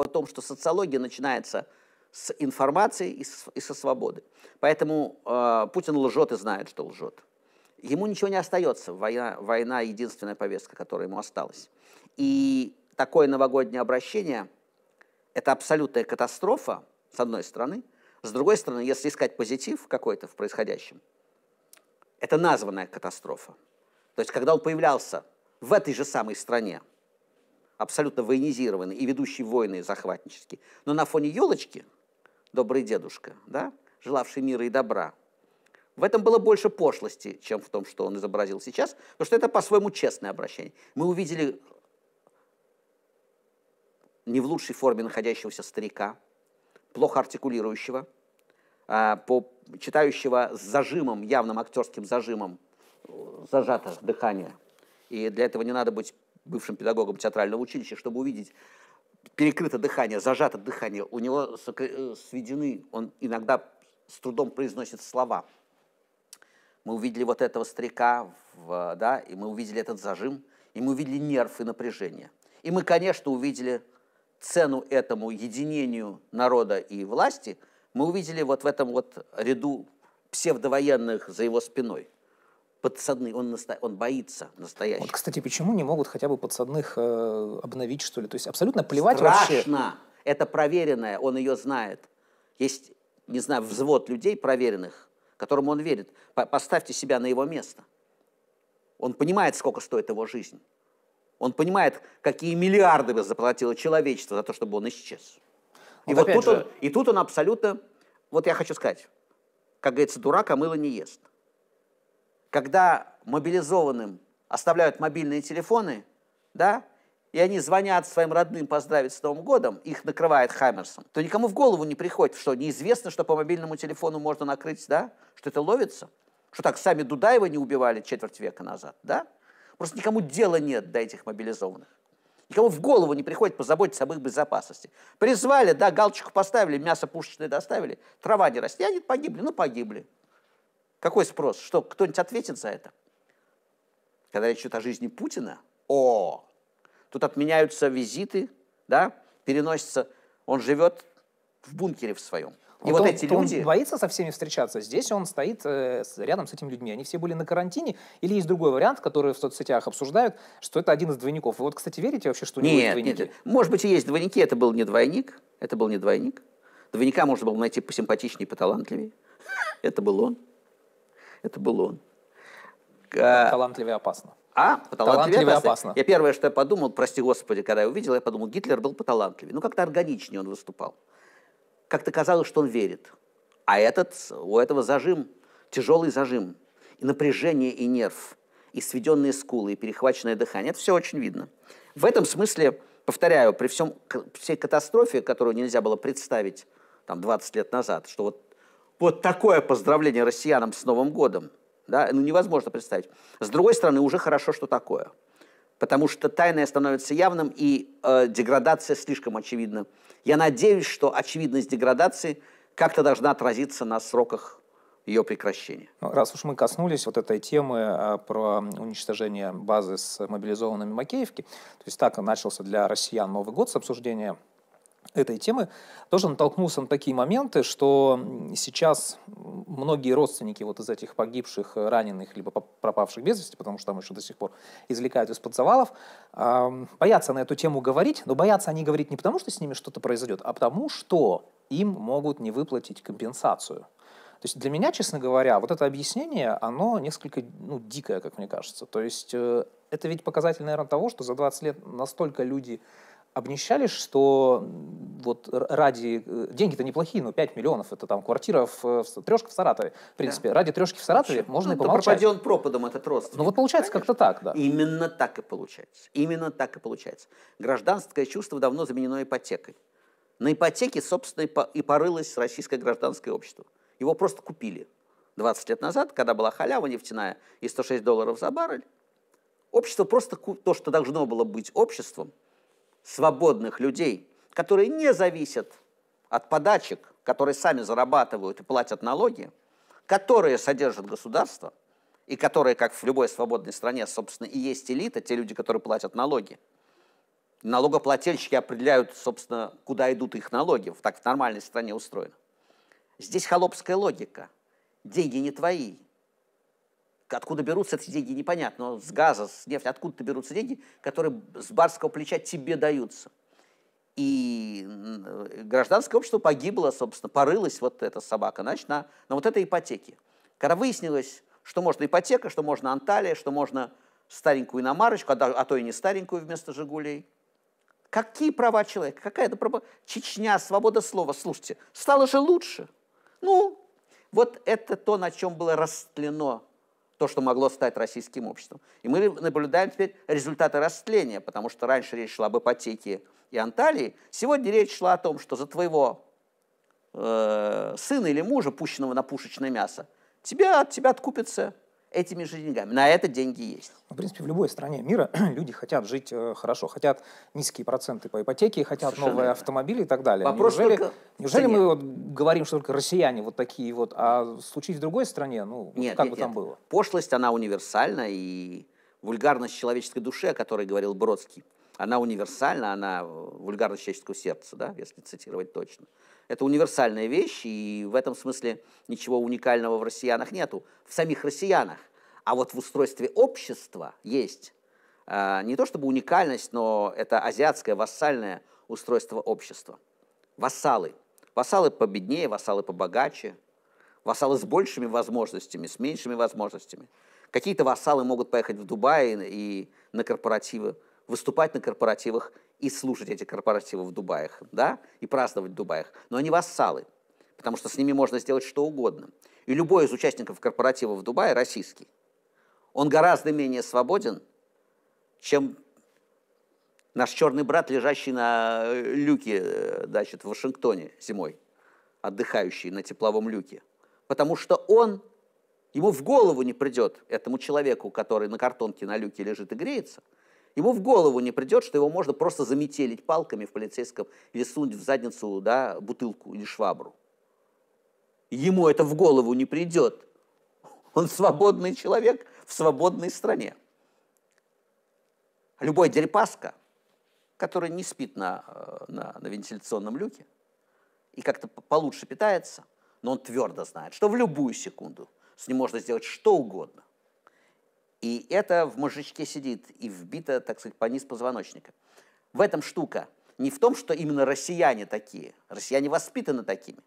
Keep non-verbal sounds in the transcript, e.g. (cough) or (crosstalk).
о том, что социология начинается с информации и, со свободы. Поэтому э, Путин лжет и знает, что лжет. Ему ничего не остается. Война, война единственная повестка, которая ему осталась. И такое новогоднее обращение – это абсолютная катастрофа, с одной стороны. С другой стороны, если искать позитив какой-то в происходящем, это названная катастрофа. То есть, когда он появлялся в этой же самой стране, абсолютно военизированный и ведущий войны захватнически, Но на фоне елочки, добрый дедушка, да, желавший мира и добра, в этом было больше пошлости, чем в том, что он изобразил сейчас, потому что это по-своему честное обращение. Мы увидели не в лучшей форме находящегося старика, плохо артикулирующего, а по, читающего с зажимом, явным актерским зажимом, э, зажато дыхание. И для этого не надо быть бывшим педагогом театрального училища, чтобы увидеть перекрыто дыхание, зажато дыхание, у него э, сведены, он иногда с трудом произносит слова. Мы увидели вот этого старика, в, да, и мы увидели этот зажим, и мы увидели нерв и напряжение. И мы, конечно, увидели цену этому единению народа и власти, мы увидели вот в этом вот ряду псевдовоенных за его спиной – подсадный, он, наста... он боится настоящего. Вот, кстати, почему не могут хотя бы подсадных э, обновить, что ли? То есть абсолютно плевать Страшно. вообще. Страшно. Это проверенное, он ее знает. Есть, не знаю, взвод людей проверенных, которым он верит. По Поставьте себя на его место. Он понимает, сколько стоит его жизнь. Он понимает, какие миллиарды бы заплатило человечество за то, чтобы он исчез. Вот и вот, тут же... он, и тут он абсолютно, вот я хочу сказать, как говорится, дурака мыло не ест когда мобилизованным оставляют мобильные телефоны, да, и они звонят своим родным поздравить с Новым годом, их накрывает Хаммерсом, то никому в голову не приходит, что неизвестно, что по мобильному телефону можно накрыть, да, что это ловится, что так сами Дудаева не убивали четверть века назад, да. Просто никому дела нет до этих мобилизованных. Никому в голову не приходит позаботиться об их безопасности. Призвали, да, галочку поставили, мясо пушечное доставили, трава не растет. они погибли, ну погибли. Какой спрос? Что, кто-нибудь ответит за это? Когда речь идет о жизни Путина, о, тут отменяются визиты, да, переносится, он живет в бункере в своем. И вот, вот он, эти люди... Он боится со всеми встречаться. Здесь он стоит э, рядом с этими людьми. Они все были на карантине. Или есть другой вариант, который в соцсетях обсуждают, что это один из двойников. Вы вот, кстати, верите вообще, что у него нет, двойники? Нет, может быть, и есть двойники. Это был не двойник. Это был не двойник. Двойника можно было найти посимпатичнее, поталантливее. (laughs) Это был он. Это был он. Э, э, талантливее опасно. А? Поталантливее опасно. опасно. Я первое, что я подумал, прости господи, когда я увидел, я подумал, Гитлер был поталантливее. Ну, как-то органичнее он выступал. Как-то казалось, что он верит. А этот, у этого зажим, тяжелый зажим. И напряжение, и нерв, и сведенные скулы, и перехваченное дыхание. Это все очень видно. В этом смысле, повторяю, при всем, всей катастрофе, которую нельзя было представить там 20 лет назад, что вот вот такое поздравление россиянам с Новым годом. Да, ну, невозможно представить. С другой стороны, уже хорошо, что такое. Потому что тайное становится явным, и э, деградация слишком очевидна. Я надеюсь, что очевидность деградации как-то должна отразиться на сроках ее прекращения. Ну, раз уж мы коснулись вот этой темы э, про уничтожение базы с мобилизованными Макеевки, то есть так начался для россиян Новый год с обсуждения этой темы, тоже натолкнулся на такие моменты, что сейчас многие родственники вот из этих погибших, э, раненых, либо пропавших без вести, потому что там еще до сих пор извлекают из-под завалов, боятся на эту тему говорить, но боятся они говорить не потому, что с ними что-то произойдет, а потому, что им могут не выплатить компенсацию. То есть для меня, честно говоря, вот это объяснение, оно несколько ну, дикое, как мне кажется. То есть э, это ведь показатель, наверное, того, что за 20 лет настолько люди обнищали, что вот ради... Э, деньги-то неплохие, но 5 миллионов, это там квартира, в, э, трешка в Саратове, в принципе. Да. Ради трешки в Саратове ну, можно ну, и помолчать. пропаден пропадом этот рост. Ну вот получается как-то так, да. Именно так и получается. Именно так и получается. Гражданское чувство давно заменено ипотекой. На ипотеке, собственно, и порылось российское гражданское общество. Его просто купили. 20 лет назад, когда была халява нефтяная и 106 долларов за баррель, общество просто, то, что должно было быть обществом, свободных людей, которые не зависят от подачек, которые сами зарабатывают и платят налоги, которые содержат государство, и которые, как в любой свободной стране, собственно, и есть элита, те люди, которые платят налоги. Налогоплательщики определяют, собственно, куда идут их налоги. Так в нормальной стране устроено. Здесь холопская логика. Деньги не твои, откуда берутся эти деньги, непонятно, но с газа, с нефти, откуда-то берутся деньги, которые с барского плеча тебе даются. И гражданское общество погибло, собственно, порылась вот эта собака, значит, на, на вот этой ипотеке. Когда выяснилось, что можно ипотека, что можно Анталия, что можно старенькую иномарочку, а, а то и не старенькую вместо «Жигулей», Какие права человека? какая это права? Чечня, свобода слова. Слушайте, стало же лучше. Ну, вот это то, на чем было растлено то, что могло стать российским обществом. И мы наблюдаем теперь результаты растления, потому что раньше речь шла об ипотеке и Анталии, сегодня речь шла о том, что за твоего э, сына или мужа, пущенного на пушечное мясо, тебя, от тебя откупится этими же деньгами. На это деньги есть. В принципе, в любой стране мира (clears throat) люди хотят жить э, хорошо, хотят низкие проценты по ипотеке, хотят Совершенно новые автомобили и так далее. Вопрос неужели неужели мы вот говорим, что только россияне вот такие вот, а случись в другой стране, ну, нет, как нет, бы нет. там было? Пошлость, она универсальна, и вульгарность человеческой души, о которой говорил Бродский – она универсальна, она вульгарно-человеческого сердца, да, если цитировать точно. Это универсальная вещь, и в этом смысле ничего уникального в россиянах нету, в самих россиянах. А вот в устройстве общества есть а, не то чтобы уникальность, но это азиатское вассальное устройство общества. Вассалы. Вассалы победнее, вассалы побогаче, вассалы с большими возможностями, с меньшими возможностями. Какие-то вассалы могут поехать в Дубай и на корпоративы выступать на корпоративах и слушать эти корпоративы в Дубаях, да, и праздновать в Дубаях. Но они вассалы, потому что с ними можно сделать что угодно. И любой из участников корпоратива в Дубае российский. Он гораздо менее свободен, чем наш черный брат, лежащий на э, люке э, значит, в Вашингтоне зимой, отдыхающий на тепловом люке. Потому что он, ему в голову не придет, этому человеку, который на картонке на люке лежит и греется – Ему в голову не придет, что его можно просто заметелить палками в полицейском или сунуть в задницу да, бутылку или швабру. Ему это в голову не придет. Он свободный человек в свободной стране. Любой дерипаска, который не спит на, э, на, на вентиляционном люке и как-то получше питается, но он твердо знает, что в любую секунду с ним можно сделать что угодно. И это в мужичке сидит и вбито, так сказать, по низ позвоночника. В этом штука. Не в том, что именно россияне такие. Россияне воспитаны такими.